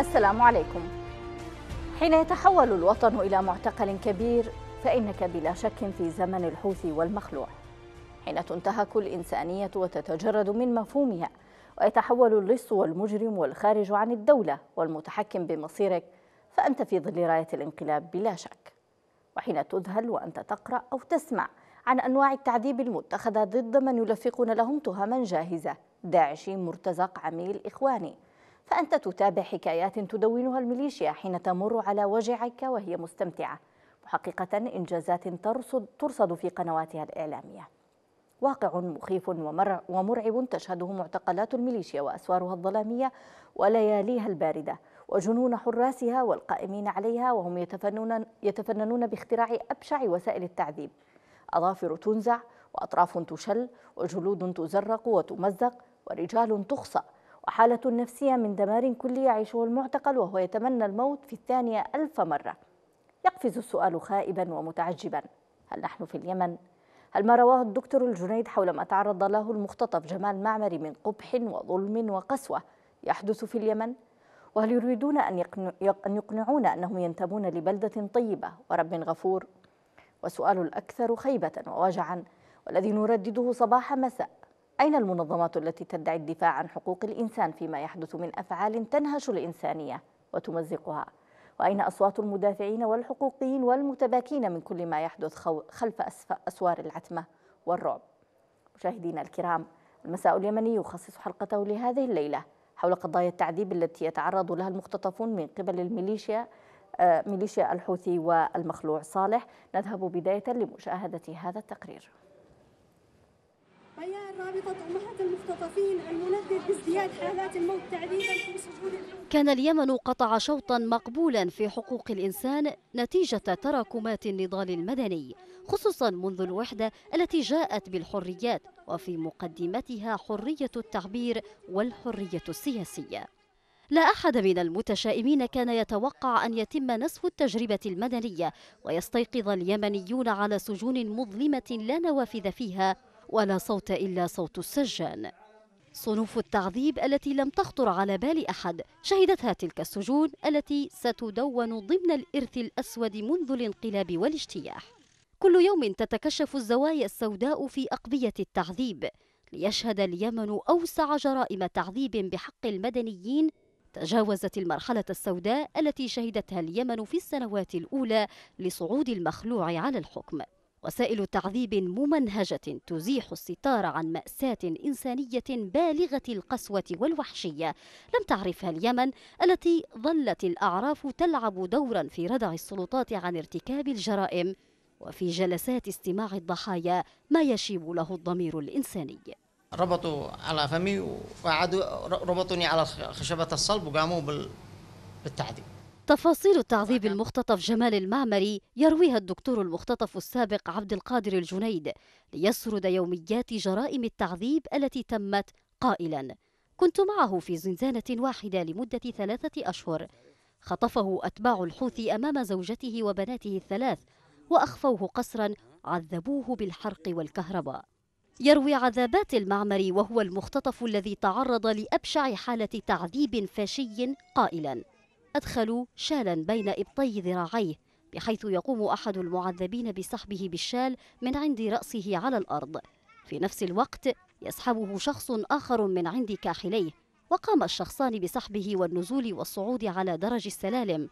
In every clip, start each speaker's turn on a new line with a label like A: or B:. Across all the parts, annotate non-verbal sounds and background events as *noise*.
A: السلام عليكم حين يتحول الوطن إلى معتقل كبير فإنك بلا شك في زمن الحوث والمخلوع حين تنتهك الإنسانية وتتجرد من مفهومها ويتحول اللص والمجرم والخارج عن الدولة والمتحكم بمصيرك فأنت في ظل راية الانقلاب بلا شك وحين تذهل وأنت تقرأ أو تسمع عن أنواع التعذيب المتخذة ضد من يلفقون لهم تهما جاهزة داعشي مرتزق عميل إخواني فأنت تتابع حكايات تدونها الميليشيا حين تمر على وجعك وهي مستمتعة محققة إنجازات ترصد, ترصد في قنواتها الإعلامية واقع مخيف ومرعب تشهده معتقلات الميليشيا وأسوارها الظلامية ولياليها الباردة وجنون حراسها والقائمين عليها وهم يتفننون, يتفننون باختراع أبشع وسائل التعذيب أظافر تنزع وأطراف تشل وجلود تزرق وتمزق ورجال تخصأ وحالة نفسية من دمار كلي يعيشه المعتقل وهو يتمنى الموت في الثانية ألف مرة يقفز السؤال خائبا ومتعجبا هل نحن في اليمن؟ هل ما رواه الدكتور الجنيد حول ما تعرض له المختطف جمال معمري من قبح وظلم وقسوة يحدث في اليمن؟ وهل يريدون أن يقنعون أنهم ينتمون لبلدة طيبة ورب غفور؟ وسؤال الأكثر خيبة ووجعا والذي نردده صباح مساء أين المنظمات التي تدعي الدفاع عن حقوق الإنسان فيما يحدث من أفعال تنهش الإنسانية وتمزقها؟ وأين أصوات المدافعين والحقوقيين والمتباكين من كل ما يحدث خلف أسوار العتمة والرعب؟ مشاهدينا الكرام المساء اليمني يخصص حلقته لهذه الليلة حول قضايا التعذيب التي يتعرض لها المختطفون من قبل الميليشيا آه، ميليشيا الحوثي والمخلوع صالح نذهب بداية لمشاهدة
B: هذا التقرير رابطة أمهات المختطفين بازدياد حالات الموت في سجون كان اليمن قطع شوطا مقبولا في حقوق الإنسان نتيجة تراكمات النضال المدني خصوصا منذ الوحدة التي جاءت بالحريات وفي مقدمتها حرية التعبير والحرية السياسية لا أحد من المتشائمين كان يتوقع أن يتم نسف التجربة المدنية ويستيقظ اليمنيون على سجون مظلمة لا نوافذ فيها ولا صوت إلا صوت السجان صنوف التعذيب التي لم تخطر على بال أحد شهدتها تلك السجون التي ستدون ضمن الإرث الأسود منذ الانقلاب والاجتياح كل يوم تتكشف الزوايا السوداء في أقضية التعذيب ليشهد اليمن أوسع جرائم تعذيب بحق المدنيين تجاوزت المرحلة السوداء التي شهدتها اليمن في السنوات الأولى لصعود المخلوع على الحكم وسائل تعذيب ممنهجة تزيح الستار عن مأساة إنسانية بالغة القسوة والوحشية لم تعرفها اليمن التي ظلت الأعراف تلعب دورا في ردع السلطات عن ارتكاب الجرائم وفي جلسات استماع الضحايا ما يشيب له الضمير الإنساني
C: ربطوا على فمي وقعدوا ربطوني على خشبة الصلب وقاموا بالتعذيب
B: تفاصيل التعذيب المختطف جمال المعمري يرويها الدكتور المختطف السابق عبد القادر الجنيد ليسرد يوميات جرائم التعذيب التي تمت قائلا كنت معه في زنزانة واحدة لمدة ثلاثة أشهر خطفه أتباع الحوثي أمام زوجته وبناته الثلاث وأخفوه قصرا عذبوه بالحرق والكهرباء يروي عذابات المعمري وهو المختطف الذي تعرض لأبشع حالة تعذيب فاشي قائلا أدخلوا شالا بين إبطي ذراعيه بحيث يقوم أحد المعذبين بسحبه بالشال من عند رأسه على الأرض في نفس الوقت يسحبه شخص آخر من عند كاحليه وقام الشخصان بسحبه والنزول والصعود على درج السلالم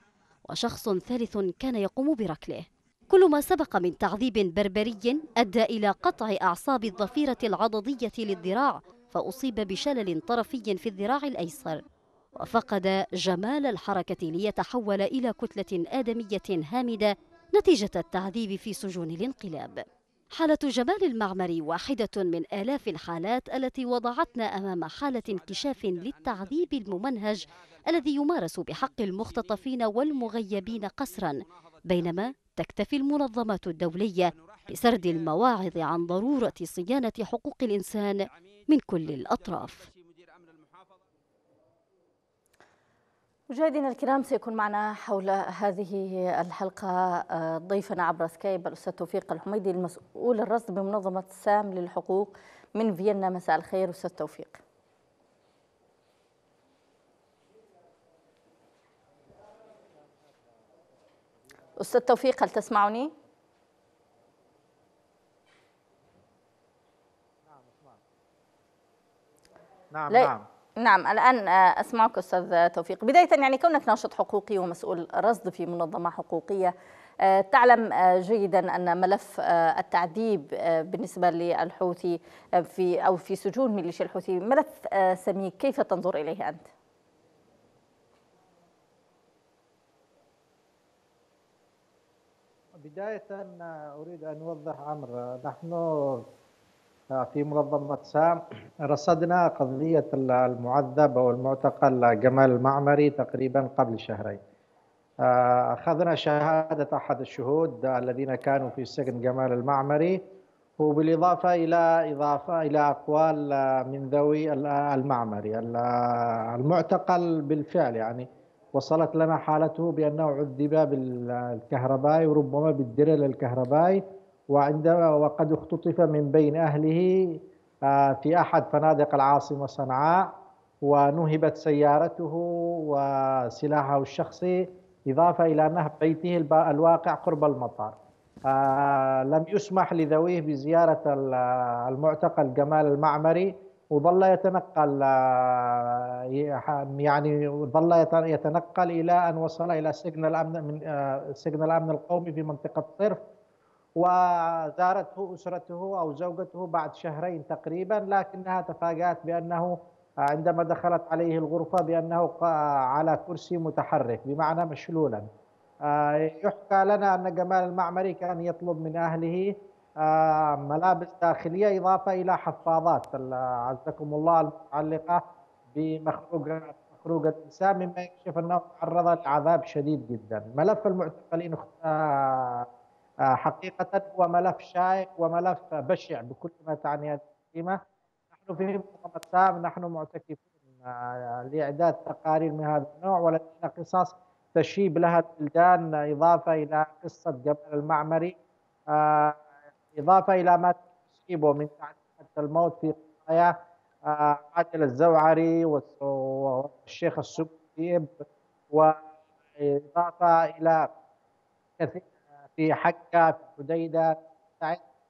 B: وشخص ثالث كان يقوم بركله كل ما سبق من تعذيب بربري أدى إلى قطع أعصاب الضفيرة العضدية للذراع فأصيب بشلل طرفي في الذراع الأيسر وفقد جمال الحركة ليتحول إلى كتلة آدمية هامدة نتيجة التعذيب في سجون الانقلاب حالة جمال المعمري واحدة من آلاف الحالات التي وضعتنا أمام حالة انكشاف للتعذيب الممنهج الذي يمارس بحق المختطفين والمغيبين قسرا بينما تكتفي المنظمات الدولية بسرد المواعظ عن ضرورة صيانة حقوق الإنسان من كل الأطراف
A: مشاهدينا الكرام سيكون معنا حول هذه الحلقة آه، ضيفنا عبر سكايب الأستاذ توفيق الحميدي المسؤول الرصد بمنظمة سام للحقوق من فيينا مساء الخير أستاذ توفيق أستاذ توفيق هل تسمعني؟ نعم نعم نعم, نعم. نعم الآن آه، أسمعك أستاذ توفيق بداية يعني كونك ناشط حقوقي ومسؤول رصد في منظمة حقوقية آه، تعلم آه، جيدا أن ملف التعذيب بالنسبة للحوثي في أو في سجون ميليشيا الحوثي ملف سميك كيف تنظر إليه أنت؟
C: بداية أريد أن أوضح أمر نحن آه، في منظمة سام رصدنا قضية المعذب أو المعتقل جمال المعمري تقريبا قبل شهرين آه، أخذنا شهادة أحد الشهود الذين كانوا في سجن جمال المعمري وبالإضافة إلى إضافة إلى أقوال آه، من ذوي المعمري المعتقل بالفعل يعني وصلت لنا حالته بأنه عذب بالكهربائي وربما بالدرل الكهربائي وعندما وقد اختطف من بين أهله آه، في أحد فنادق العاصمة صنعاء ونهبت سيارته وسلاحه الشخصي إضافة إلى نهب بيته الواقع قرب المطار آه، لم يسمح لذويه بزيارة المعتقل جمال المعمري وظل يتنقل آه، يعني ظل يتنقل إلى أن وصل إلى سجن الأمن من سجن الأمن القومي في منطقة صرف وزارته أسرته أو زوجته بعد شهرين تقريبا لكنها تفاجأت بأنه آه، عندما دخلت عليه الغرفة بأنه على كرسي متحرك بمعنى مشلولا آه، يحكى لنا أن جمال المعمري كان يطلب من أهله آه، ملابس داخلية إضافة إلى حفاضات عزكم الله المتعلقة بمخروجات مخروج الإنسان مما يكشف أنه تعرض لعذاب شديد جدا ملف المعتقلين آه، حقيقة هو ملف شائك وملف بشع بكل ما تعني هذه الكلمة نحن في منظمة سام نحن معتكفون آه، لإعداد تقارير من هذا النوع ولدينا قصص تشيب لها البلدان إضافة إلى قصة جبل المعمري آه، إضافة إلى ما تشيبه من حتى الموت في قضايا عادل الزوعري والشيخ السبكي وإضافة إلى كثير في حكة في حديدة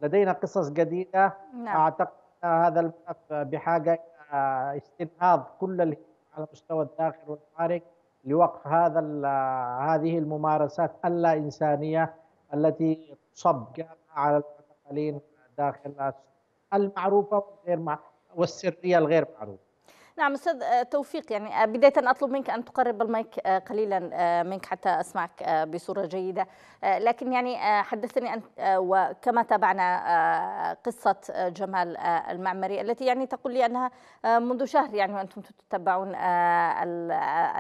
C: لدينا قصص جديدة نعم. أعتقد هذا الملف بحاجة إلى استنهاض كل على مستوى الداخل والخارج لوقف هذا هذه الممارسات اللا إنسانية التي تصب على المعتقلين داخل المعروفة والغير والسرية الغير معروفة
A: نعم استاذ آه، توفيق يعني آه، بدايه اطلب منك ان تقرب المايك آه، قليلا منك حتى اسمعك بصوره جيده لكن يعني حدثني انت وكما تابعنا قصه جمال المعمري التي يعني تقول لي انها منذ شهر يعني وانتم تتبعون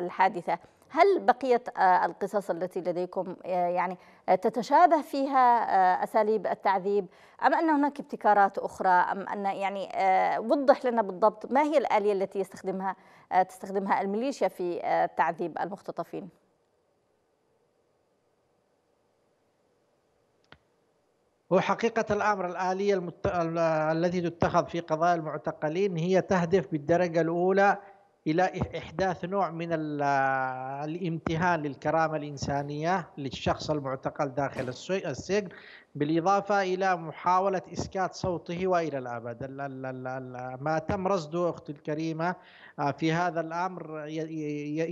A: الحادثه هل بقية آه، القصص التي لديكم آه، يعني آه، تتشابه فيها أساليب التعذيب أم أن هناك ابتكارات أخرى أم أن يعني وضح لنا بالضبط ما هي الآلية التي يستخدمها تستخدمها الميليشيا في تعذيب المختطفين؟
C: هو حقيقة الأمر الآلية المت... التي تتخذ في قضايا المعتقلين هي تهدف بالدرجة الأولى الى احداث نوع من الامتهان للكرامه الانسانيه للشخص المعتقل داخل السجن بالاضافه الى محاوله اسكات صوته والى الابد ما تم رصده اختي الكريمه آه، في هذا الامر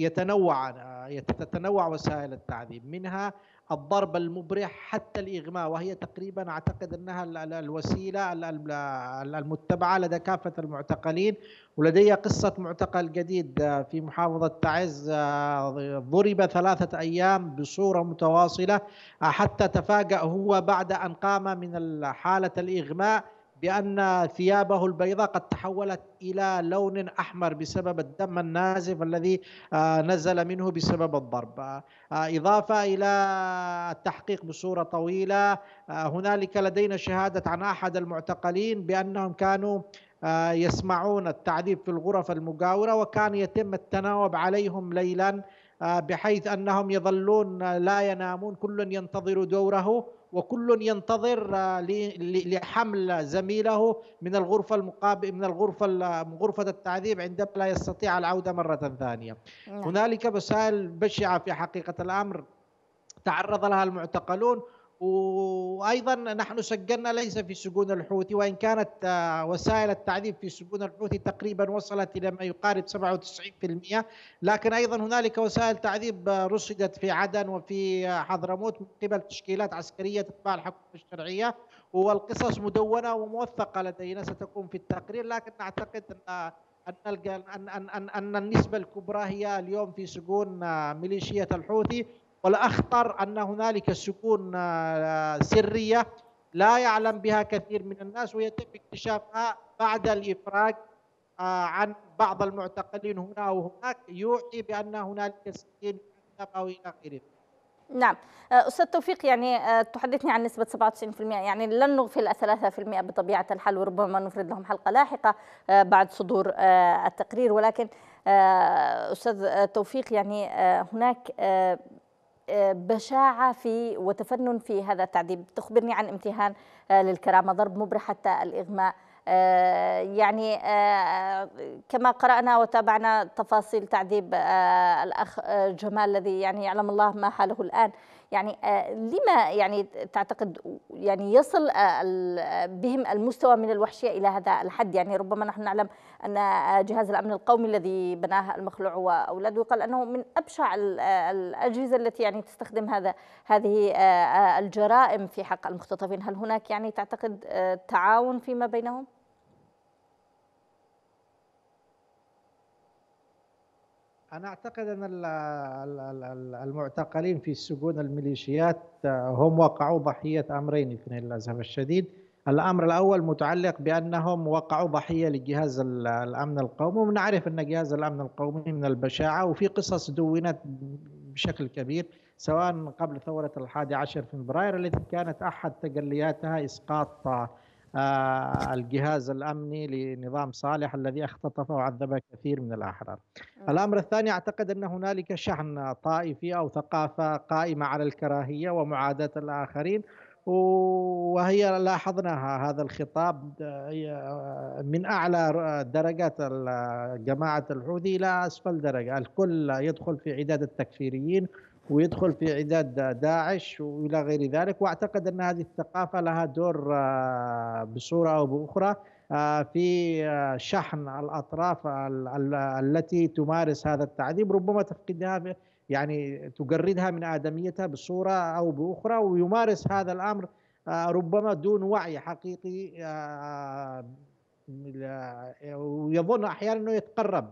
C: يتنوع آه، تتنوع وسائل التعذيب منها الضرب المبرح حتى الإغماء وهي تقريبا أعتقد أنها الوسيلة المتبعة لدى كافة المعتقلين ولدي قصة معتقل جديد آه، في محافظة تعز آه، ضرب ثلاثة أيام بصورة متواصلة آه، حتى تفاجأ هو بعد أن قام من حالة الإغماء بأن ثيابه البيضاء قد تحولت إلى لون أحمر بسبب الدم النازف الذي آه، نزل منه بسبب الضرب آه، آه، إضافة إلى التحقيق بصورة طويلة هنالك لدينا شهادة عن أحد المعتقلين بأنهم كانوا يسمعون التعذيب في الغرف المجاورة وكان يتم التناوب عليهم ليلا بحيث أنهم يظلون لا ينامون كل ينتظر دوره وكل ينتظر لحمل زميله من الغرفة المقابل من الغرفة غرفة التعذيب عندما لا يستطيع العودة مرة ثانية نعم. هنالك مسائل بشعة في حقيقة الأمر تعرض لها المعتقلون وايضا نحن سجلنا ليس في سجون الحوثي وان كانت آه، وسائل التعذيب في سجون الحوثي تقريبا وصلت الى ما يقارب 97% لكن ايضا هنالك وسائل تعذيب آه، رصدت في عدن وفي آه، حضرموت من قبل تشكيلات عسكريه تتبع الحكومه الشرعيه والقصص مدونه وموثقه لدينا ستكون في التقرير لكن نعتقد ان أن, أن, أن, النسبة الكبرى هي اليوم في سجون ميليشية الحوثي والأخطر أن هنالك سكون آه، سرية لا يعلم بها كثير من الناس ويتم اكتشافها بعد الإفراج آه، عن بعض المعتقلين هنا أو هناك يوحي بأن هنالك سكين أو إلى آخره
A: نعم آه، استاذ توفيق يعني تحدثني عن نسبه 97% يعني لن نغفل 3% بطبيعه الحال وربما نفرد لهم حلقه لاحقه بعد صدور التقرير ولكن استاذ توفيق يعني هناك بشاعة في وتفنن في هذا التعذيب تخبرني عن امتهان آه، للكرامة ضرب مبرح حتى الإغماء آه، يعني آه، كما قرأنا وتابعنا تفاصيل تعذيب الأخ جمال الذي يعني يعلم الله ما حاله الآن يعني آه، لما يعني تعتقد يعني يصل آه، بهم المستوى من الوحشية إلى هذا الحد يعني ربما نحن نعلم أن آه، جهاز الأمن القومي الذي بناه المخلوع وأولاده يقال أنه من أبشع الأجهزة التي يعني تستخدم هذا هذه الجرائم في حق المختطفين هل هناك يعني تعتقد تعاون فيما بينهم؟
C: أنا أعتقد أن المعتقلين في سجون الميليشيات آه، هم وقعوا ضحية أمرين اثنين للأسف الشديد الأمر الأول متعلق بأنهم وقعوا ضحية لجهاز الأمن القومي ونعرف أن جهاز الأمن القومي من البشاعة وفي قصص دونت بشكل كبير سواء قبل ثورة الحادي عشر فبراير التي كانت أحد تجلياتها إسقاط آه، آه، الجهاز الامني لنظام صالح الذي اختطف وعذب كثير من الاحرار. آه. الامر الثاني اعتقد ان هنالك شحن طائفي او ثقافه قائمه على الكراهيه ومعاداه الاخرين وهي لاحظناها هذا الخطاب من اعلى درجات جماعه الحوثي الى اسفل درجه، الكل يدخل في عداد التكفيريين ويدخل في عداد داعش والى غير ذلك واعتقد ان هذه الثقافه لها دور آه، بصوره او باخرى آه، في آه، شحن الاطراف التي تمارس هذا التعذيب ربما تفقدها يعني تجردها من ادميتها بصوره او باخرى ويمارس هذا الامر ربما دون وعي حقيقي ويظن احيانا انه يتقرب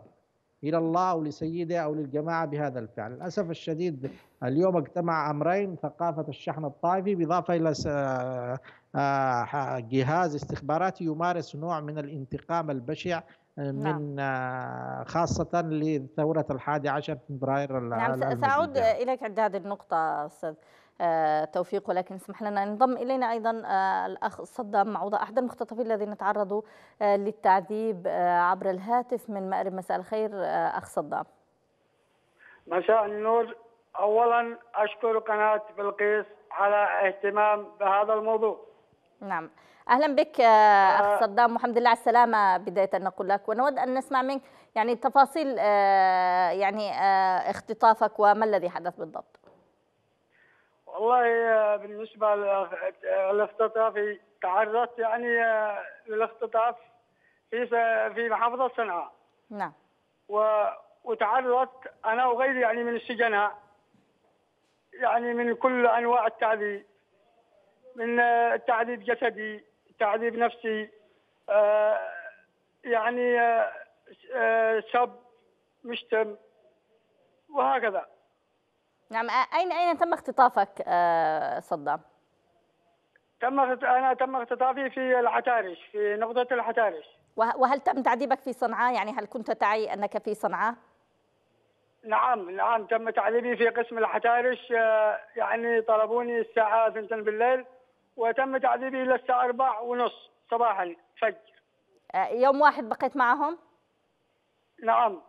C: الى الله او لسيده او للجماعه بهذا الفعل، للاسف الشديد اليوم اجتمع امرين ثقافه الشحن الطائفي بالاضافه الى آه، آه، جهاز استخباراتي يمارس نوع من الانتقام البشع آه، نعم. من نعم. خاصة لثورة الحادي عشر فبراير نعم سأعود
A: إليك عند هذه النقطة أستاذ آه، توفيق ولكن اسمح لنا أن ينضم إلينا أيضا آه، الأخ صدام معوضة أحد المختطفين الذين تعرضوا آه، للتعذيب عبر الهاتف من مأرب مساء الخير أخ صدام
D: مساء النور أولا أشكر قناة بلقيس على اهتمام بهذا الموضوع
A: نعم اهلا بك اخ صدام وحمد لله على السلامه بدايه نقول لك ونود ان نسمع منك يعني تفاصيل يعني اختطافك وما الذي حدث بالضبط
D: والله آه، بالنسبة للاختطاف تعرضت يعني آه، للاختطاف في في محافظة صنعاء. نعم. وتعرضت أنا وغيري يعني من السجناء يعني من كل أنواع التعذيب من آه، تعذيب جسدي تعذيب نفسي يعني سب مشتم وهكذا نعم أين
A: أين تم اختطافك آه، صدام؟
D: تم أنا تم اختطافي في العتارش في نقطة العتارش وهل تم تعذيبك في صنعاء؟
A: يعني هل كنت تعي أنك في صنعاء؟
D: نعم نعم تم تعذيبي في قسم العتارش آه، يعني طلبوني الساعة 2 بالليل وتم تعذيبي إلى الساعة 4 ونص صباحا فجر آه، يوم واحد بقيت معهم؟ نعم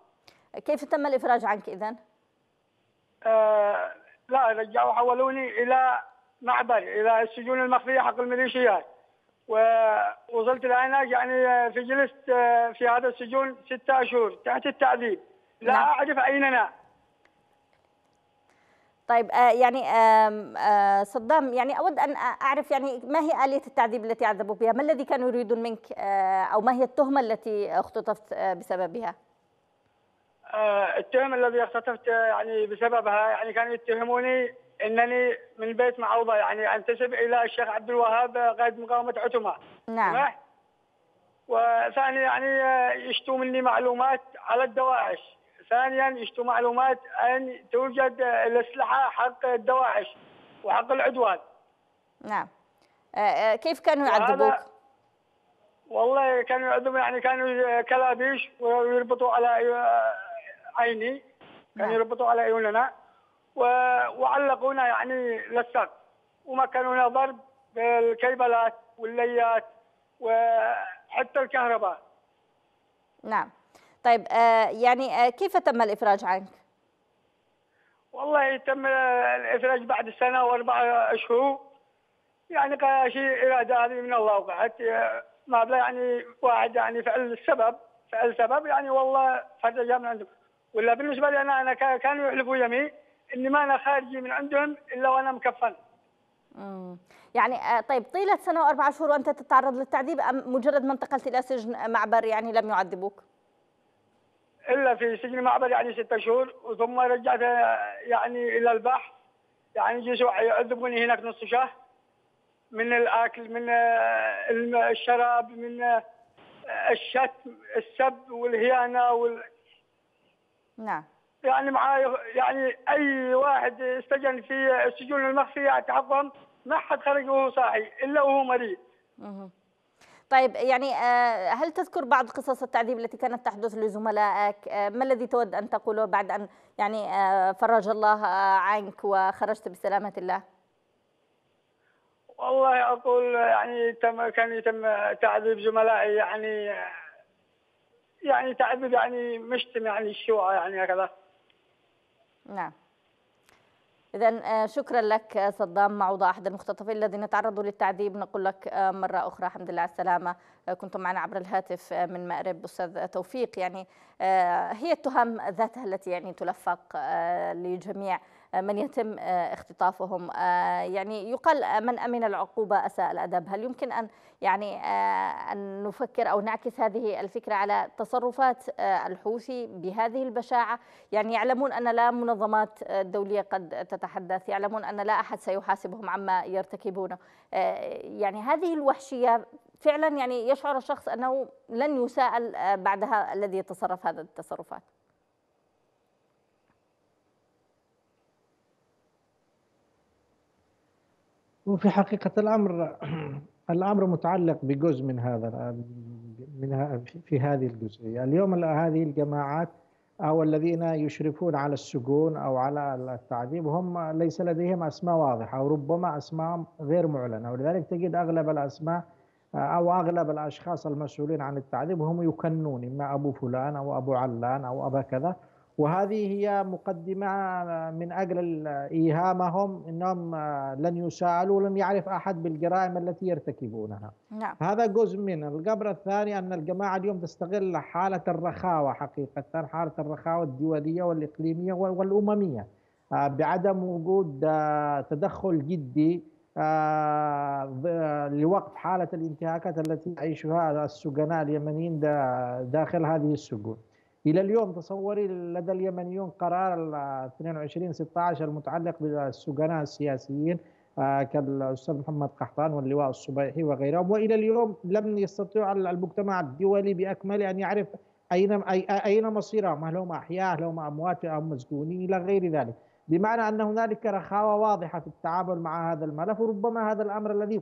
D: كيف تم الإفراج عنك إذن؟ آه، لا رجعوا حولوني الى معبر الى السجون المخفيه حق الميليشيات ووصلت هناك يعني في جلست آه، في هذا السجون ستة أشهر تحت التعذيب لا نعم. أعرف أين أنا طيب آه،
A: يعني صدام يعني أود أن أعرف يعني ما هي آلية التعذيب التي عذبوا بها ما الذي كانوا يريدون منك أو ما هي التهمة التي اختطفت بسببها
D: آه، التهم الذي اختطفت يعني بسببها يعني كانوا يتهموني انني من بيت معوضه يعني انتسب الى الشيخ عبد الوهاب قائد مقاومه عتمه نعم وثاني يعني آه، يشتوا مني معلومات على الدواعش ثانيا يشتوا معلومات ان توجد الاسلحه حق الدواعش وحق العدوان
A: نعم آه، كيف كانوا يعذبوك؟
D: والله كانوا يعذبوا يعني كانوا كلابيش ويربطوا على عيني يعني كانوا نعم. يربطوا على عيوننا وعلقونا يعني للسقف ومكنونا ضرب بالكيبلات والليات وحتى الكهرباء
A: نعم طيب آه يعني آه كيف تم الافراج عنك؟
D: والله تم الافراج بعد سنه واربع اشهر يعني شيء اراده هذه من الله وقعت ما بلا يعني واحد يعني فعل السبب فعل سبب يعني والله فرجها من عندكم ولا بالنسبه لي انا انا كانوا يحلفوا يمي اني ما انا خارجي من عندهم الا وانا مكفن. امم
A: يعني آه، طيب طيله سنه واربع شهور وانت تتعرض للتعذيب ام مجرد ما انتقلت الى سجن معبر يعني لم يعذبوك؟
D: الا في سجن معبر يعني ستة شهور وثم رجعت آه، يعني الى البحر يعني جلسوا يعذبوني هناك نص شهر من الاكل من آه، الشراب من الشتم السب والهيانه وال نعم يعني معاي يعني اي واحد سجن في السجون المخفيه اتعظم ما حد خرج وهو صاحي الا وهو مريض. اها
A: طيب يعني آه، هل تذكر بعض قصص التعذيب التي كانت تحدث لزملائك؟ آه، ما الذي تود ان تقوله بعد ان يعني آه، فرج الله عنك وخرجت بسلامه الله؟
D: والله اقول يعني تم كان يتم تعذيب زملائي يعني يعني تعبد يعني مشتم يعني الشوعة يعني هكذا نعم إذا
A: آه، شكرا لك آه، صدام معوضة أحد المختطفين الذين تعرضوا للتعذيب نقول لك آه، مرة أخرى الحمد لله على السلامة كنت معنا عبر الهاتف من مأرب أستاذ توفيق يعني هي التهم ذاتها التي يعني تلفق لجميع آه، من يتم آه، اختطافهم آه، يعني يقال من أمن العقوبة أساء الأدب هل يمكن أن يعني أن نفكر أو نعكس هذه الفكرة على تصرفات الحوثي بهذه البشاعة يعني يعلمون أن لا منظمات دولية قد تتحدث يعلمون أن لا أحد سيحاسبهم عما يرتكبونه يعني هذه الوحشية فعلا يعني يشعر الشخص أنه لن يساءل بعدها الذي يتصرف هذه التصرفات
C: وفي حقيقة الأمر *clears throat* الأمر متعلق بجزء من هذا من في هذه الجزئية اليوم هذه الجماعات أو الذين يشرفون على السجون أو على التعذيب هم ليس لديهم أسماء واضحة أو ربما أسماء غير معلنة ولذلك تجد أغلب الأسماء أو أغلب الأشخاص المسؤولين عن التعذيب هم يكنون إما أبو فلان أو أبو علان أو أبا كذا وهذه هي مقدمة من أجل إيهامهم أنهم آه، لن يسألوا ولم يعرف أحد بالجرائم التي يرتكبونها نعم. هذا جزء من الجبر الثاني أن الجماعة اليوم تستغل حالة الرخاوة حقيقة حالة الرخاوة الدولية والإقليمية والأممية آه، بعدم وجود آه، تدخل جدي لوقف حالة الانتهاكات التي يعيشها السجناء اليمنيين داخل هذه السجون الى اليوم تصوري لدى اليمنيون قرار 22 16 المتعلق بالسجناء السياسيين آه، كالاستاذ محمد قحطان واللواء الصبيحي وغيرهم والى اليوم لم يستطيع المجتمع الدولي باكمله ان يعرف اين اين مصيرهم هل هم احياء هل هم اموات او مسجونين الى غير ذلك بمعنى ان هنالك رخاوه واضحه في التعامل مع هذا الملف وربما هذا الامر الذي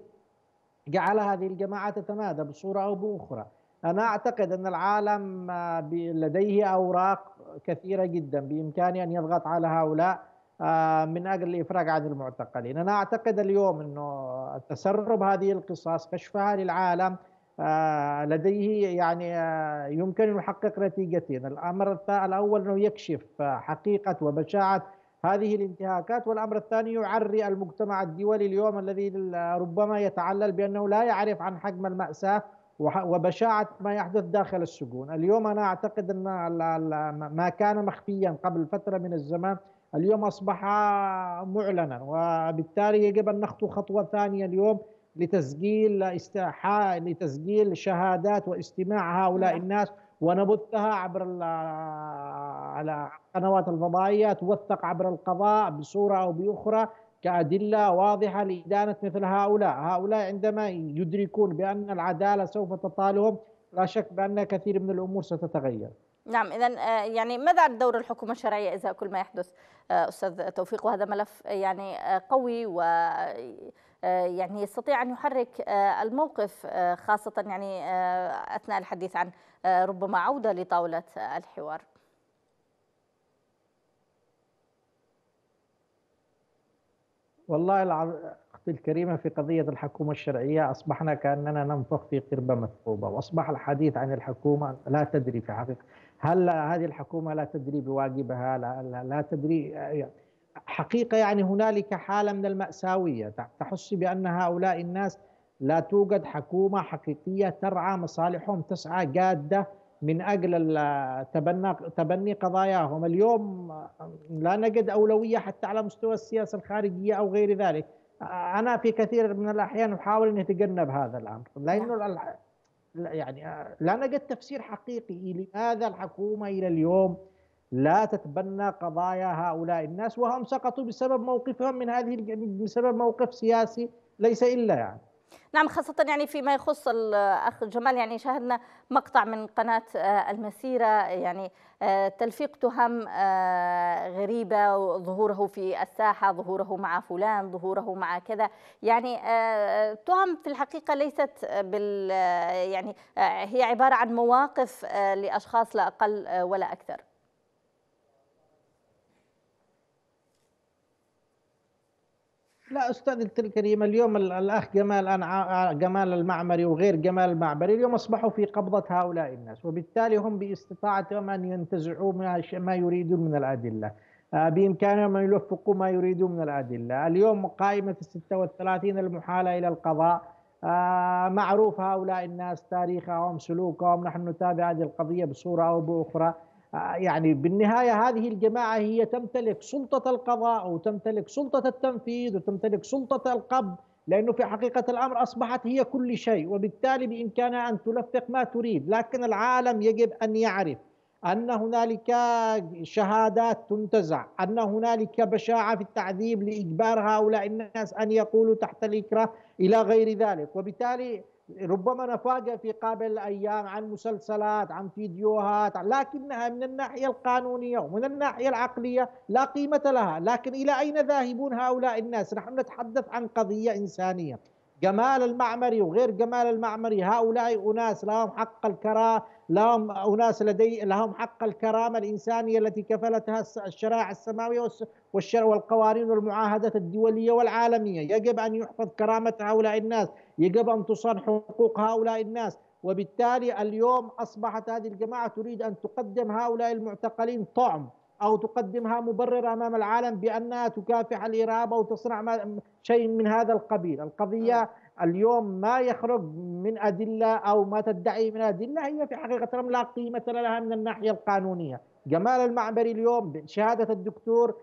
C: جعل هذه الجماعه تتمادى بصوره او باخرى أنا أعتقد أن العالم آه، لديه أوراق كثيرة جدا بإمكانه أن يضغط على هؤلاء آه، من أجل الإفراج عن المعتقلين أنا أعتقد اليوم أنه تسرب هذه القصص كشفها للعالم آه، لديه يعني يمكن أن يحقق نتيجتين الأمر الأول أنه يكشف حقيقة وبشاعة هذه الانتهاكات والأمر الثاني يعري المجتمع الدولي اليوم الذي ربما يتعلل بأنه لا يعرف عن حجم المأساة وبشاعة ما يحدث داخل السجون اليوم أنا أعتقد أن ما كان مخفيا قبل فترة من الزمان اليوم أصبح معلنا وبالتالي يجب أن نخطو خطوة ثانية اليوم لتسجيل لتسجيل شهادات واستماع هؤلاء نعم. الناس ونبثها عبر على قنوات الفضائيه توثق عبر القضاء بصوره او باخرى كادله واضحه لادانه مثل هؤلاء، هؤلاء عندما يدركون بان العداله سوف تطالهم لا شك بان كثير من الامور ستتغير.
A: نعم اذا آه، يعني ماذا عن دور الحكومه الشرعيه ازاء كل ما يحدث آه، استاذ توفيق وهذا ملف يعني آه، قوي و آه، يعني يستطيع أن يحرك آه، الموقف آه، خاصة يعني أثناء الحديث عن ربما عودة لطاولة الحوار
C: والله اختي الكريمه في قضيه الحكومه الشرعيه اصبحنا كاننا ننفخ في قربه مثقوبه واصبح الحديث عن الحكومه لا تدري في حقيقه هل هذه الحكومه لا تدري بواجبها لا, لا, لا تدري يعني حقيقة يعني هنالك حالة من المأساوية تحس بأن هؤلاء الناس لا توجد حكومة حقيقية ترعى مصالحهم تسعى جادة من أجل تبنى, تبني قضاياهم اليوم لا نجد أولوية حتى على مستوى السياسة الخارجية أو غير ذلك أنا في كثير من الأحيان أحاول أن أتجنب هذا الأمر لأنه نعم. يعني آه، لا نجد تفسير حقيقي لماذا الحكومة إلى اليوم لا تتبنى قضايا هؤلاء الناس وهم سقطوا بسبب موقفهم من هذه بسبب موقف سياسي ليس الا يعني
A: نعم خاصة يعني فيما يخص الأخ جمال يعني شاهدنا مقطع من قناة آه، المسيرة يعني آه، تلفيق تهم آه، غريبة ظهوره في الساحة ظهوره مع فلان ظهوره مع كذا يعني تهم في الحقيقة ليست بال يعني هي عبارة عن مواقف لأشخاص لا أقل ولا أكثر
C: لا استاذ الكريم اليوم الاخ جمال انا جمال المعمري وغير جمال المعمري اليوم اصبحوا في قبضه هؤلاء الناس وبالتالي هم باستطاعتهم ان ينتزعوا ما يريدون من الادله آه، بامكانهم ان يلفقوا ما يريدون من الادله اليوم قائمه ال 36 المحاله الى القضاء آه، معروف هؤلاء الناس تاريخهم سلوكهم نحن نتابع هذه القضيه بصوره او باخرى يعني بالنهاية هذه الجماعة هي تمتلك سلطة القضاء وتمتلك سلطة التنفيذ وتمتلك سلطة القبض لأنه في حقيقة الأمر أصبحت هي كل شيء وبالتالي بإمكانها أن تلفق ما تريد لكن العالم يجب أن يعرف أن هنالك شهادات تنتزع أن هنالك بشاعة في التعذيب لإجبار هؤلاء الناس أن يقولوا تحت الإكراه إلى غير ذلك وبالتالي ربما نفاجأ في قابل الأيام عن مسلسلات عن فيديوهات لكنها من الناحية القانونية ومن الناحية العقلية لا قيمة لها لكن إلى أين ذاهبون هؤلاء الناس نحن نتحدث عن قضية إنسانية جمال المعمري وغير جمال المعمري هؤلاء أناس لهم حق الكرامة لهم أناس لدي لهم حق الكرامة الإنسانية التي كفلتها الشرائع السماوية والشرع والقوانين والمعاهدات الدولية والعالمية يجب أن يحفظ كرامة هؤلاء الناس يجب أن تصان حقوق هؤلاء الناس وبالتالي اليوم أصبحت هذه الجماعة تريد أن تقدم هؤلاء المعتقلين طعم أو تقدمها مبرر أمام العالم بأنها تكافح الإرهاب أو تصنع شيء من هذا القبيل القضية نعم. اليوم ما يخرج من أدلة أو ما تدعي من أدلة هي في حقيقة لا قيمة لها من الناحية القانونية جمال المعبري اليوم بشهادة الدكتور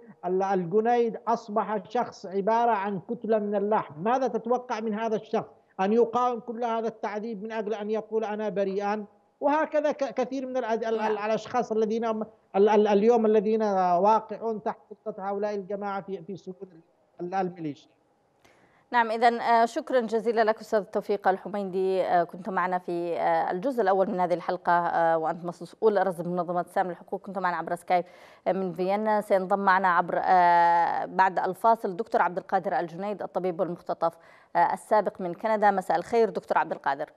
C: الجنيد أصبح شخص عبارة عن كتلة من اللحم ماذا تتوقع من هذا الشخص أن يقاوم كل هذا التعذيب من أجل أن يقول أنا بريئا وهكذا كثير من نعم. الاشخاص الذين اليوم الذين واقعون تحت سلطه هؤلاء الجماعه في في سجون الميليشيا
A: نعم إذا آه، شكرا جزيلا لك أستاذ توفيق الحميدي آه، كنت معنا في آه، الجزء الأول من هذه الحلقة وأنت مسؤول ارز منظمة سام الحقوق كنت معنا عبر سكايب من فيينا سينضم معنا عبر بعد الفاصل دكتور عبد القادر الجنيد الطبيب والمختطف السابق من كندا مساء الخير دكتور عبد القادر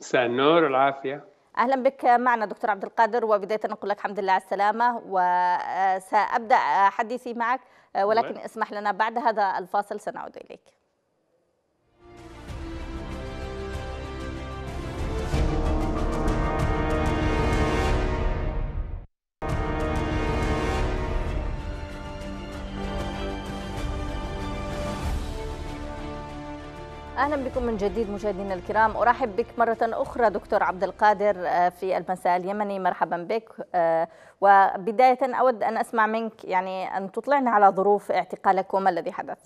E: مساء النور والعافيه
A: اهلا بك معنا دكتور عبد القادر وبدايه نقول لك الحمد لله على السلامه وسابدا حديثي معك ولكن اسمح لنا بعد هذا الفاصل سنعود اليك اهلا بكم من جديد مشاهدينا الكرام ارحب بك مره اخرى دكتور عبد القادر آه، في المساء اليمني مرحبا بك آه، وبدايه اود ان اسمع منك يعني ان تطلعنا على ظروف اعتقالك وما الذي حدث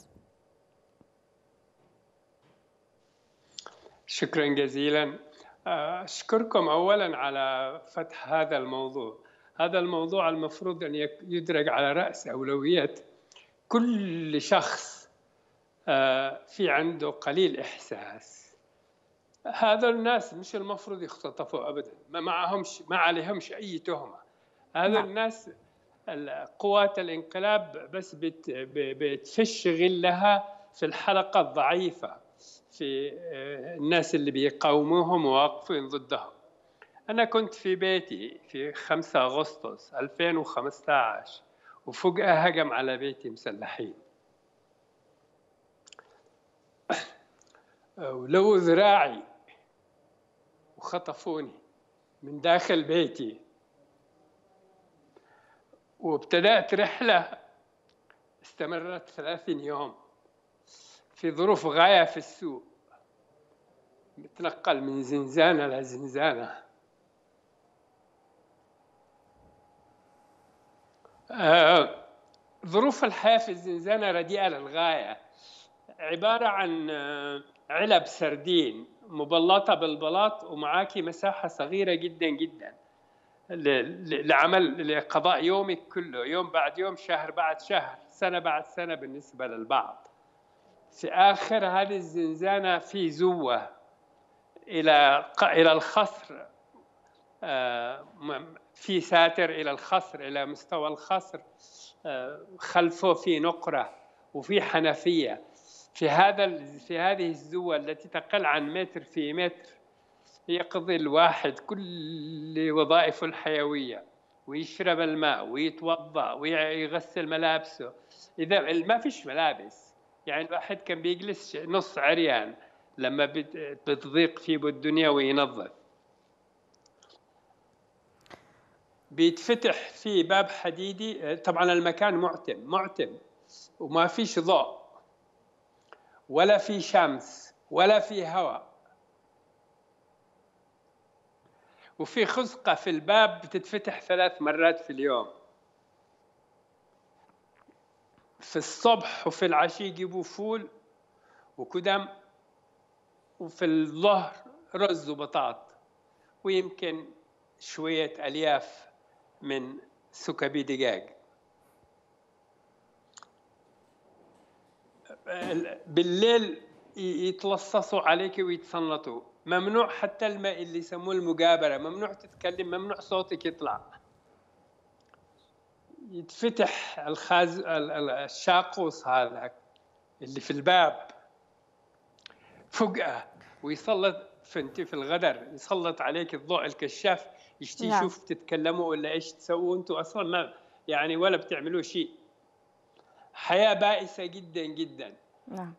E: شكرا جزيلا آه، اشكركم اولا على فتح هذا الموضوع هذا الموضوع المفروض ان يدرج على راس اولويات كل شخص آه، في عنده قليل إحساس هذا الناس مش المفروض يختطفوا أبدا ما معهمش ما عليهمش أي تهمة هذا نعم. الناس قوات الانقلاب بس بت بتفش غلها في الحلقة الضعيفة في آه، الناس اللي بيقاوموهم وواقفين ضدهم أنا كنت في بيتي في 5 أغسطس 2015 وفجأة هجم على بيتي مسلحين ولو ذراعي وخطفوني من داخل بيتي وابتدأت رحلة استمرت ثلاثين يوم في ظروف غاية في السوء نتنقل من زنزانة لزنزانة آه، ظروف الحياة في الزنزانة رديئة للغاية عبارة عن آه، علب سردين مبلطه بالبلاط ومعاكي مساحه صغيره جدا جدا لعمل لقضاء يومك كله يوم بعد يوم شهر بعد شهر سنه بعد سنه بالنسبه للبعض في اخر هذه الزنزانه في زوه الى الى الخصر آه، في ساتر الى الخصر الى مستوى الخصر آه، خلفه في نقره وفي حنفيه في هذا في هذه الزوة التي تقل عن متر في متر يقضي الواحد كل وظائفه الحيوية ويشرب الماء ويتوضأ ويغسل ملابسه إذا ما فيش ملابس يعني الواحد كان بيجلس نص عريان لما بتضيق فيه الدنيا وينظف بيتفتح فيه باب حديدي طبعا المكان معتم معتم وما فيش ضوء ولا في شمس ولا في هواء وفي خزقة في الباب بتتفتح ثلاث مرات في اليوم في الصبح وفي العشي يجيبوا فول وكدم وفي الظهر رز وبطاط ويمكن شوية ألياف من سكبي دجاج بالليل يتلصصوا عليك ويتسلطوا ممنوع حتى الماء اللي يسموه المقابرة ممنوع تتكلم ممنوع صوتك يطلع يتفتح الخاز الشاقوس هذا اللي في الباب فجأة ويسلط فانت في الغدر يسلط عليك الضوء الكشاف يشتي نعم. يشوف تتكلموا ولا ايش تسووا انتم اصلا ما يعني ولا بتعملوا شيء حياه بائسه جدا جدا نعم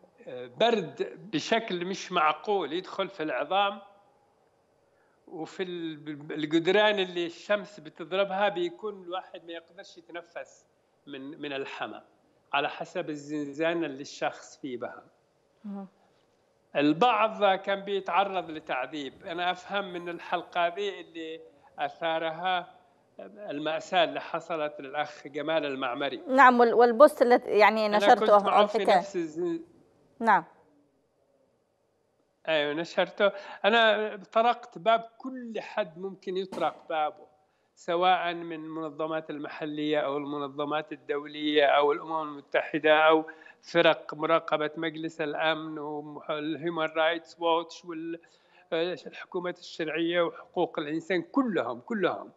E: برد بشكل مش معقول يدخل في العظام وفي الجدران اللي الشمس بتضربها بيكون الواحد ما يقدرش يتنفس من من الحمى على حسب الزنزانه اللي الشخص فيه بها. البعض كان بيتعرض لتعذيب، انا افهم من الحلقه دي اللي اثارها المأساة اللي حصلت للأخ جمال المعمري
A: نعم والبوست اللي يعني نشرته أنا كنت معه في نفس الزن... نعم
E: أيوة نشرته أنا طرقت باب كل حد ممكن يطرق بابه سواء من المنظمات المحلية أو المنظمات الدولية أو الأمم المتحدة أو فرق مراقبة مجلس الأمن والهيومن رايتس ووتش الحكومات الشرعية وحقوق الإنسان كلهم كلهم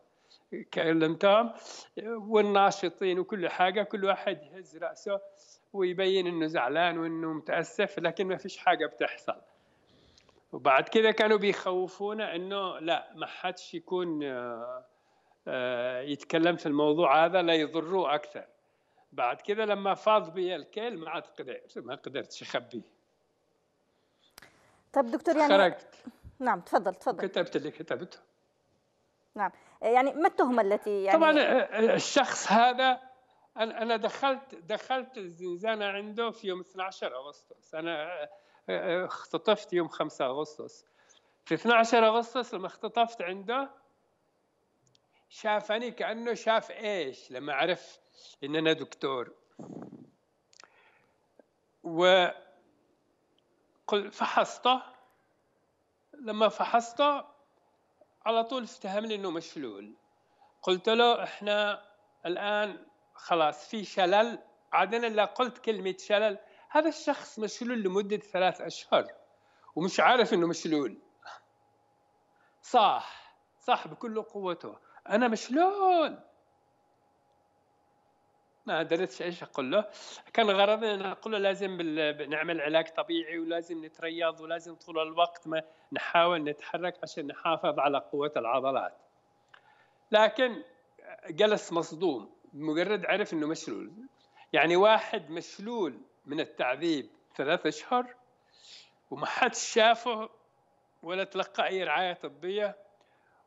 E: كلمتهم والناشطين وكل حاجه كل واحد يهز راسه ويبين انه زعلان وانه متاسف لكن ما فيش حاجه بتحصل وبعد كده كانوا بيخوفونا انه لا ما حدش يكون آه، آه، يتكلم في الموضوع هذا لا يضروه اكثر بعد كده لما فاض بي الكيل ما عاد قدرت ما قدرتش اخبيه
A: طب دكتور يعني خرجت نعم تفضل تفضل كتبت
E: اللي كتبته
A: نعم يعني ما التهمه التي يعني طبعا آه، آه،
E: الشخص هذا انا دخلت دخلت الزنزانه عنده في يوم 12 اغسطس انا آه، اختطفت يوم 5 اغسطس في 12 اغسطس لما اختطفت عنده شافني كانه شاف ايش لما عرف ان انا دكتور و فحصته لما فحصته على طول افتهمني انه مشلول قلت له احنا الان خلاص في شلل عادنا لا قلت كلمه شلل هذا الشخص مشلول لمده ثلاث اشهر ومش عارف انه مشلول صح صح بكل قوته انا مشلول ما درتش ايش اقول له كان غرضي انا اقول له لازم نعمل علاج طبيعي ولازم نتريض ولازم طول الوقت ما نحاول نتحرك عشان نحافظ على قوه العضلات لكن جلس مصدوم مجرد عرف انه مشلول يعني واحد مشلول من التعذيب ثلاثة اشهر وما حد شافه ولا تلقى اي رعايه طبيه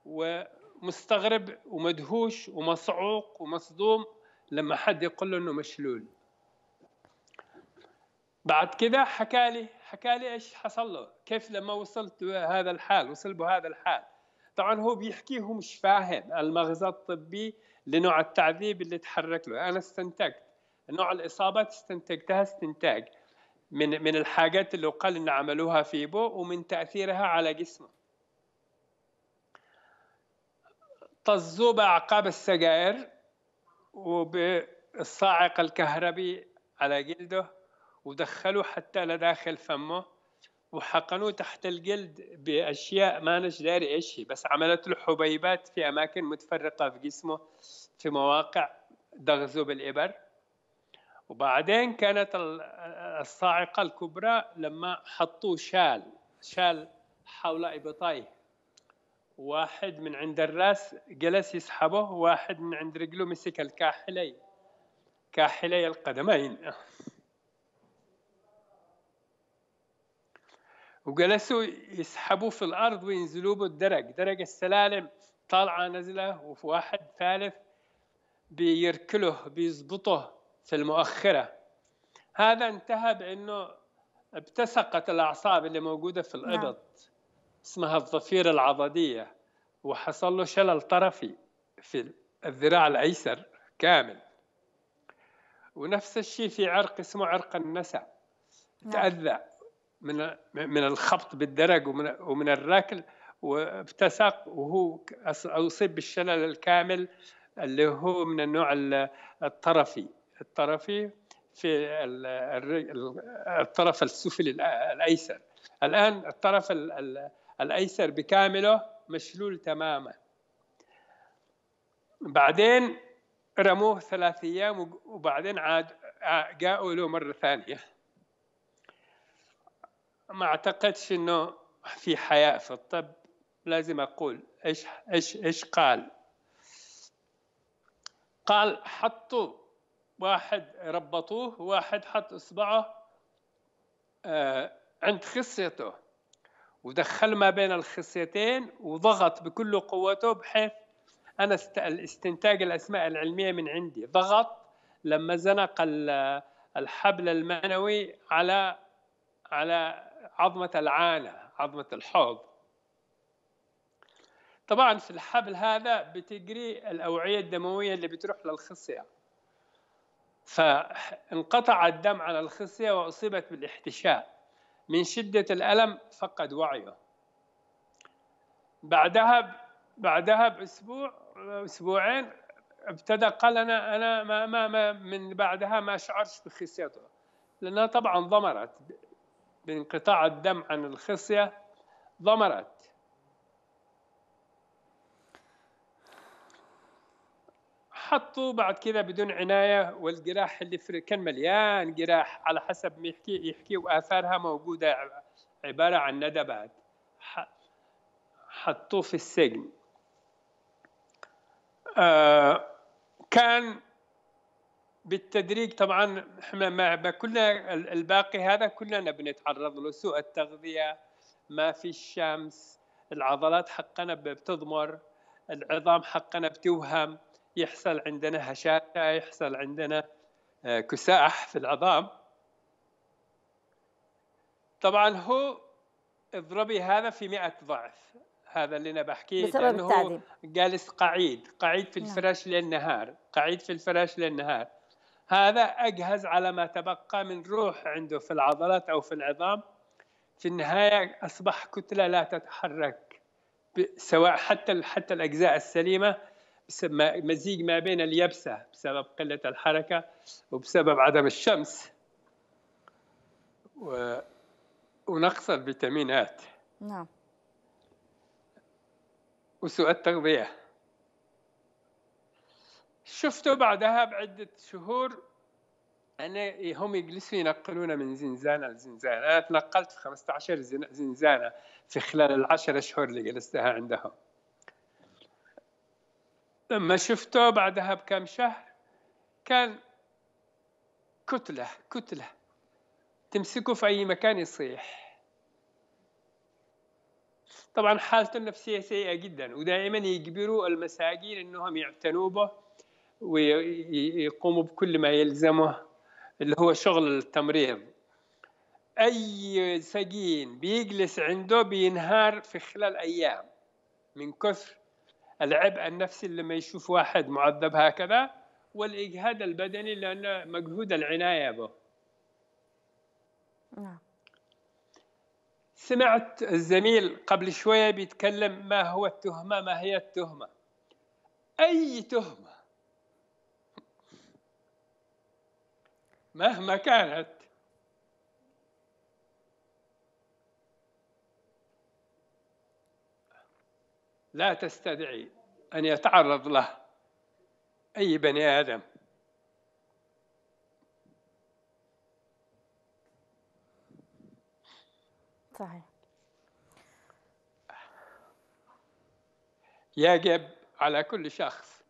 E: ومستغرب ومدهوش ومصعوق ومصدوم لما حد يقول له انه مشلول بعد كده حكى لي حكى لي ايش حصل له كيف لما وصلت هذا الحال وصل بهذا الحال طبعا هو بيحكي هو مش فاهم المغزى الطبي لنوع التعذيب اللي تحرك له انا استنتجت نوع الاصابات استنتجتها استنتاج من من الحاجات اللي قال ان عملوها في بو ومن تاثيرها على جسمه طزوا باعقاب السجائر وبالصاعق الكهربي على جلده ودخلوه حتى لداخل فمه وحقنوه تحت الجلد باشياء ما نش داري ايش هي بس عملت له حبيبات في اماكن متفرقه في جسمه في مواقع دغزه بالابر وبعدين كانت الصاعقه الكبرى لما حطوه شال شال حول ابطيه واحد من عند الراس جلس يسحبه واحد من عند رجله مسك الكاحلي كاحلي القدمين وجلسوا يسحبوه في الارض وينزلوا بالدرج درج السلالم طالعه نزله وفي واحد ثالث بيركله بيظبطه في المؤخره هذا انتهى بانه ابتسقت الاعصاب اللي موجوده في الابط اسمها الضفيرة العضدية وحصل له شلل طرفي في الذراع الأيسر كامل ونفس الشيء في عرق اسمه عرق النسا نعم. تأذى من من الخبط بالدرج ومن ومن الركل وابتسق وهو أصيب بالشلل الكامل اللي هو من النوع الطرفي الطرفي في الطرف السفلي الأيسر الآن الطرف الأيسر بكامله مشلول تماما بعدين رموه ثلاث أيام وبعدين عاد جاءوا له مرة ثانية ما أعتقدش أنه في حياء في الطب لازم أقول إيش إيش إيش قال قال حطوا واحد ربطوه واحد حط إصبعه عند خصيته ودخل ما بين الخصيتين وضغط بكل قوته بحيث انا استنتاج الاسماء العلميه من عندي ضغط لما زنق الحبل المنوي على على عظمه العانه عظمه الحوض طبعا في الحبل هذا بتجري الاوعيه الدمويه اللي بتروح للخصيه فانقطع الدم على الخصيه واصيبت بالاحتشاء من شدة الألم فقد وعيه بعدها بعدها بأسبوع أسبوعين ابتدى قال أنا أنا ما ما, ما من بعدها ما شعرش بخصيته لأنها طبعا ضمرت بانقطاع الدم عن الخصية ضمرت حطوا بعد كذا بدون عناية والجراح اللي في كان مليان جراح على حسب ما يحكي يحكي وآثارها موجودة عبارة عن ندبات حطوه في السجن آه، كان بالتدريج طبعا احنا ما كلنا الباقي هذا كلنا بنتعرض له سوء التغذيه ما في الشمس العضلات حقنا بتضمر العظام حقنا بتوهم يحصل عندنا هشاشة يحصل عندنا آه، كساح في العظام طبعا هو اضربي هذا في 100 ضعف هذا اللي انا بحكيه بسبب لانه جالس قعيد قعيد في الفراش نعم. للنهار قعيد في الفراش للنهار هذا اجهز على ما تبقى من روح عنده في العضلات او في العظام في النهايه اصبح كتله لا تتحرك سواء حتى حتى الاجزاء السليمه مزيج ما بين اليبسة بسبب قلة الحركة وبسبب عدم الشمس و... ونقص الفيتامينات نعم وسوء التغذية شفته بعدها بعدة شهور أنا هم يجلسوا ينقلونا من زنزانة لزنزانة أنا تنقلت في 15 زنزانة في خلال العشر أشهر اللي جلستها عندهم لما شفته بعدها بكم شهر كان كتلة كتلة تمسكه في أي مكان يصيح طبعا حالته النفسية سيئة جدا ودائما يجبروا المساجين أنهم يعتنوا به ويقوموا بكل ما يلزمه اللي هو شغل التمريض أي سجين بيجلس عنده بينهار في خلال أيام من كثر العبء النفسي لما يشوف واحد معذب هكذا والإجهاد البدني لأن مجهود العناية به نعم سمعت الزميل قبل شوية بيتكلم ما هو التهمة ما هي التهمة أي تهمة مهما كانت لا تستدعي أن يتعرض له أي بني آدم صحيح يجب على كل شخص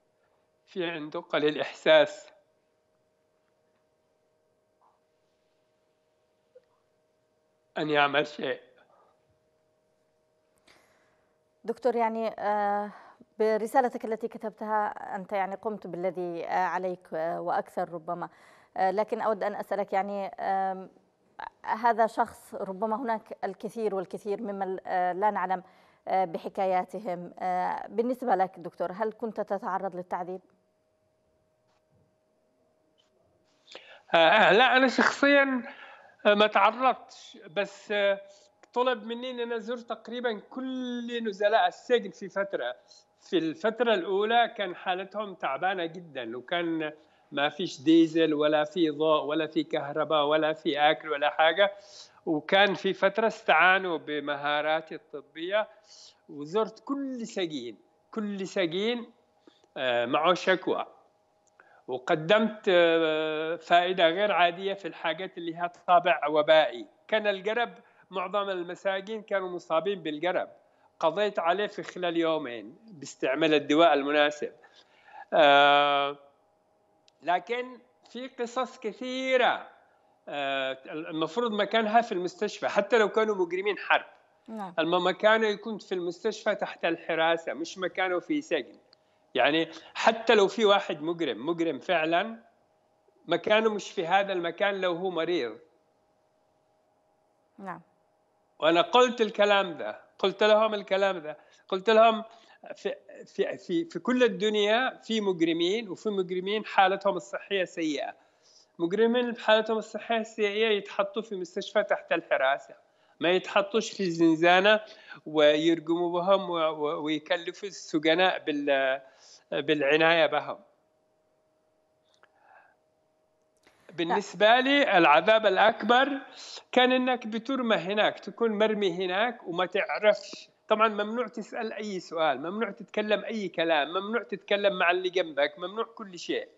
E: في عنده قليل إحساس أن يعمل شيء
A: دكتور يعني آه، برسالتك التي كتبتها أنت يعني قمت بالذي آه، عليك آه، وأكثر ربما لكن أود أن أسألك يعني هذا شخص ربما هناك الكثير والكثير ممن لا نعلم بحكاياتهم بالنسبة لك دكتور هل كنت تتعرض للتعذيب؟
E: لا أنا شخصيا ما تعرضتش بس طلب مني ان انا زرت تقريبا كل نزلاء السجن في فتره في الفتره الاولى كان حالتهم تعبانه جدا وكان ما فيش ديزل ولا في ضوء ولا في كهرباء ولا في اكل ولا حاجه وكان في فتره استعانوا بمهاراتي الطبيه وزرت كل سجين كل سجين آه، معه شكوى وقدمت آه، فائده غير عاديه في الحاجات اللي لها طابع وبائي كان القرب معظم المساجين كانوا مصابين بالقرب قضيت عليه في خلال يومين باستعمال الدواء المناسب آه، لكن في قصص كثيرة آه، المفروض مكانها في المستشفى حتى لو كانوا مجرمين حرب نعم. مكانه يكون في المستشفى تحت الحراسة مش مكانه في سجن يعني حتى لو في واحد مجرم مجرم فعلا مكانه مش في هذا المكان لو هو مريض نعم وانا قلت الكلام ذا قلت لهم الكلام ذا قلت لهم في في في, في كل الدنيا في مجرمين وفي مجرمين حالتهم الصحيه سيئه مجرمين حالتهم الصحيه السيئه يتحطوا في مستشفى تحت الحراسه ما يتحطوش في زنزانه ويرقموا بهم ويكلفوا السجناء بال بالعنايه بهم نعم. بالنسبة لي العذاب الأكبر كان أنك بترمى هناك تكون مرمي هناك وما تعرفش طبعا ممنوع تسأل أي سؤال ممنوع تتكلم أي كلام ممنوع تتكلم مع اللي جنبك ممنوع كل شيء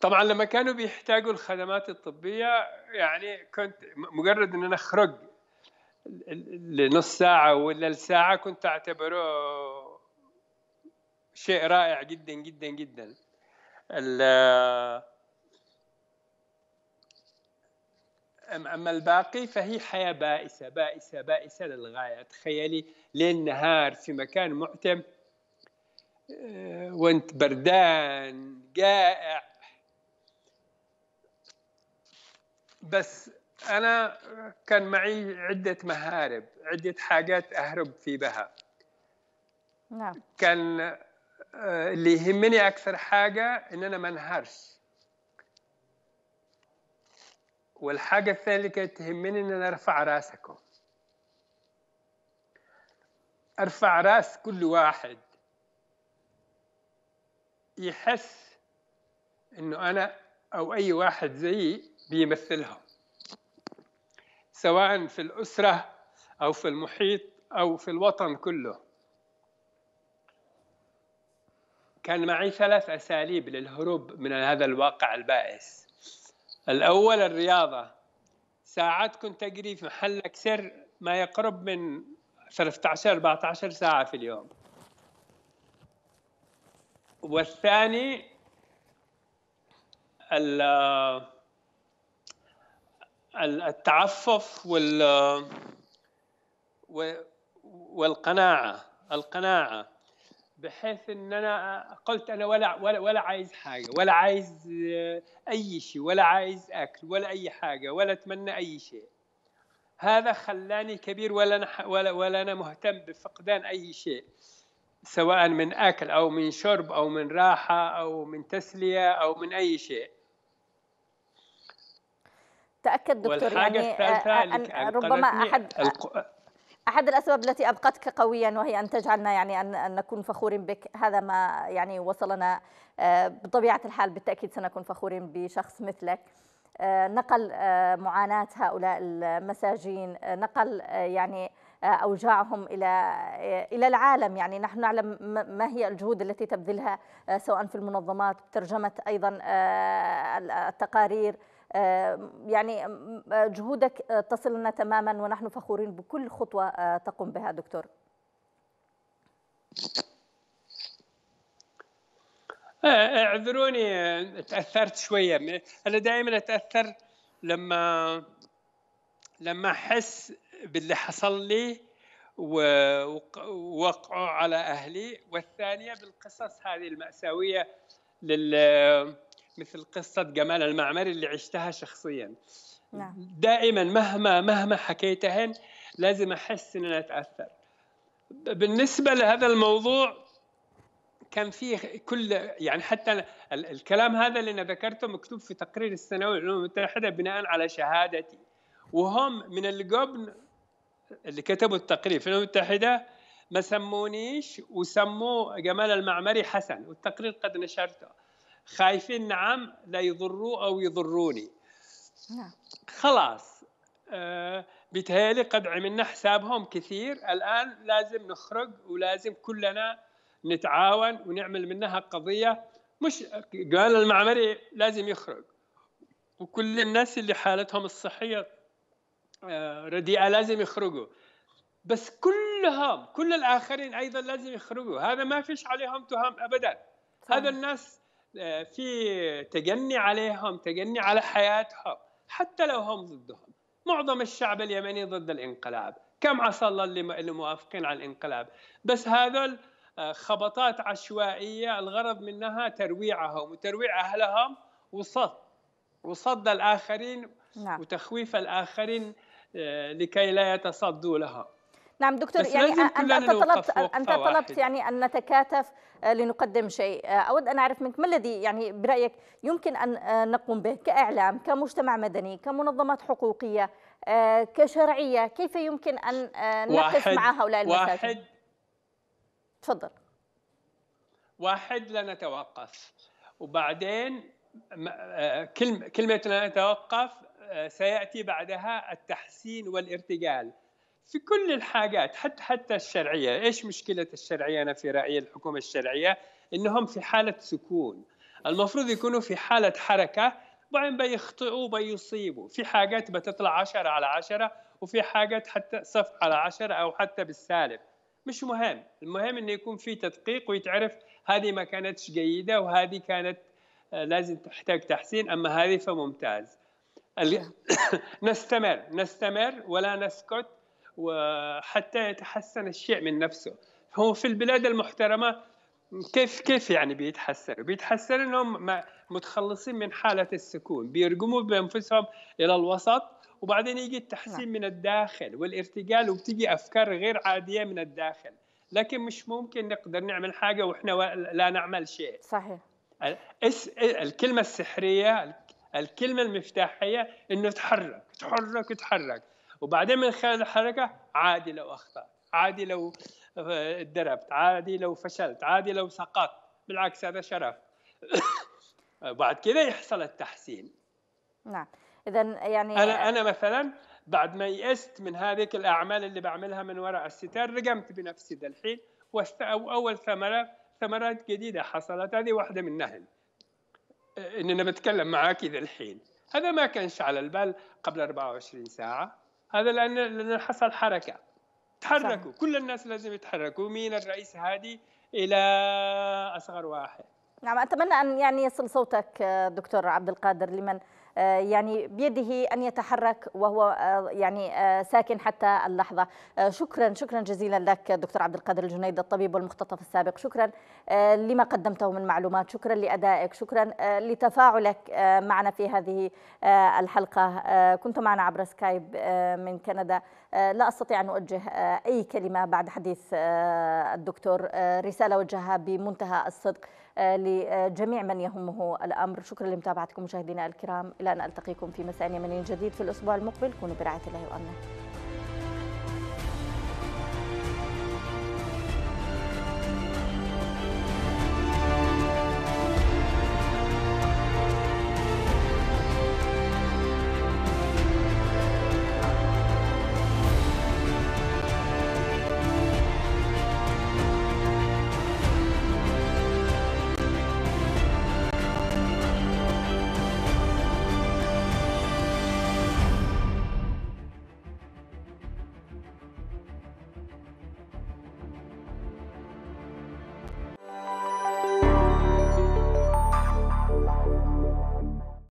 E: طبعا لما كانوا بيحتاجوا الخدمات الطبية يعني كنت مجرد أن أنا أخرج لنص ساعة ولا لساعة كنت أعتبره شيء رائع جدا جدا جدا أما الباقي فهي حياة بائسة بائسة بائسة للغاية تخيلي ليل نهار في مكان معتم آه، وانت بردان جائع بس أنا كان معي عدة مهارب عدة حاجات أهرب في بها نعم. كان اللي يهمني اكثر حاجه ان انا ما انهارش والحاجه الثانيه اللي كانت تهمني ان انا ارفع راسكم ارفع راس كل واحد يحس انه انا او اي واحد زيي بيمثلهم سواء في الاسره او في المحيط او في الوطن كله كان معي ثلاث أساليب للهروب من هذا الواقع البائس الأول الرياضة ساعات كنت أجري في محل أكثر ما يقرب من 13 14 ساعة في اليوم والثاني التعفف وال والقناعة القناعة بحيث ان انا قلت انا ولا ولا, ولا عايز حاجه ولا عايز آه، اي شيء ولا عايز اكل ولا اي حاجه ولا اتمنى اي شيء هذا خلاني كبير ولا أنا ولا ولا انا مهتم بفقدان اي شيء سواء من اكل او من شرب او من راحه او من تسليه او من اي شيء
A: تاكد دكتور يعني آه، الثالثة آه، ربما احد أحد الأسباب التي أبقتك قويا وهي أن تجعلنا يعني أن, نكون فخورين بك هذا ما يعني وصلنا آه، بطبيعة الحال بالتأكيد سنكون فخورين بشخص مثلك آه، نقل آه، معاناة هؤلاء المساجين نقل يعني أوجاعهم إلى إلى العالم يعني نحن نعلم ما هي الجهود التي تبذلها سواء في المنظمات ترجمة أيضا التقارير آه، يعني آه، جهودك آه، تصلنا تماما ونحن فخورين بكل خطوة تقوم بها دكتور
E: اعذروني تاثرت شويه انا دائما اتاثر لما لما احس باللي حصل لي ووقعوا على اهلي والثانيه بالقصص هذه الماساويه لل مثل قصة جمال المعمري اللي عشتها شخصيا نعم. دائما مهما مهما حكيتهن لازم أحس إن أنا أتأثر بالنسبة لهذا الموضوع كان فيه كل يعني حتى الكلام هذا اللي انا ذكرته مكتوب في تقرير السنوي للامم المتحده بناء على شهادتي وهم من الجبن اللي كتبوا التقرير في الامم المتحده ما سمونيش وسموه جمال المعمري حسن والتقرير قد نشرته خايفين نعم لا يضروا او يضروني نعم خلاص آه بيتهيألي قد عملنا حسابهم كثير الآن لازم نخرج ولازم كلنا نتعاون ونعمل منها قضية مش قال المعمري لازم يخرج وكل الناس اللي حالتهم الصحية آه، رديئة لازم يخرجوا بس كلهم كل الآخرين أيضا لازم يخرجوا هذا ما فيش عليهم تهم أبدا صحيح. هذا الناس آه، في تجني عليهم تجني على حياتهم حتى لو هم ضدهم معظم الشعب اليمني ضد الانقلاب كم عسى الله اللي موافقين على الانقلاب بس هذول آه، خبطات عشوائية الغرض منها ترويعهم وترويع أهلهم وصد وصد الآخرين نعم. وتخويف الآخرين آه، لكي لا يتصدوا لها
A: نعم دكتور يعني أنت طلبت أنت طلبت يعني أن نتكاتف آه، لنقدم شيء آه، أود أن أعرف منك ما الذي يعني برأيك يمكن أن آه، نقوم به كإعلام كمجتمع مدني كمنظمات حقوقية كشرعية كيف يمكن أن نقف مع هؤلاء المساجين واحد تفضل
E: واحد لا نتوقف وبعدين كلمة لا نتوقف سيأتي بعدها التحسين والارتجال في كل الحاجات حتى حتى الشرعيه، ايش مشكله الشرعيه انا في رايي الحكومه الشرعيه؟ انهم في حاله سكون، المفروض يكونوا في حاله حركه بعدين بيخطئوا بيصيبوا، في حاجات بتطلع 10 على 10 وفي حاجات حتى صف على 10 او حتى بالسالب، مش مهم، المهم انه يكون في تدقيق ويتعرف هذه ما كانتش جيده وهذه كانت آه، لازم تحتاج تحسين اما هذه فممتاز. *coughs* نستمر نستمر ولا نسكت وحتى يتحسن الشيء من نفسه هو في البلاد المحترمة كيف كيف يعني بيتحسن بيتحسن انهم متخلصين من حالة السكون، بيرقموا بانفسهم الى الوسط وبعدين يجي التحسين نعم. من الداخل والارتجال وبتجي افكار غير عادية من الداخل، لكن مش ممكن نقدر نعمل حاجة واحنا لا نعمل شيء. صحيح. الكلمة السحرية الكلمة المفتاحية انه تحرك تحرك تحرك وبعدين من خلال الحركه عادي لو اخطات عادي لو آه، اتدربت عادي لو فشلت عادي لو سقطت بالعكس هذا شرف *coughs* بعد كذا يحصل التحسين
A: نعم اذا يعني انا
E: انا مثلا بعد ما يئست من هذيك الاعمال اللي بعملها من وراء الستار رجمت بنفسي دالحين واول ثمره ثمرات جديده حصلت هذه واحده نهل ان آه، انا بتكلم معاك ذا الحين هذا ما كانش على البال قبل 24 ساعه هذا لان لان حصل حركه تحركوا صح. كل الناس لازم يتحركوا من الرئيس هادي الى اصغر واحد
A: نعم اتمنى ان يعني يصل صوتك دكتور عبد القادر لمن آه، يعني بيده أن يتحرك وهو آه، يعني آه، ساكن حتى اللحظة شكرا شكرا جزيلا لك دكتور عبد القادر الجنيد الطبيب والمختطف السابق شكرا لما قدمته من معلومات شكرا لأدائك شكرا لتفاعلك معنا في هذه الحلقة كنت معنا عبر سكايب من كندا آه، لا أستطيع أن أوجه آه، أي كلمة بعد حديث آه، الدكتور رسالة وجهها بمنتهى الصدق لجميع من يهمه الأمر شكرا لمتابعتكم مشاهدينا الكرام إلى أن ألتقيكم في مساء يمني جديد في الأسبوع المقبل كونوا برعاية الله وأمنه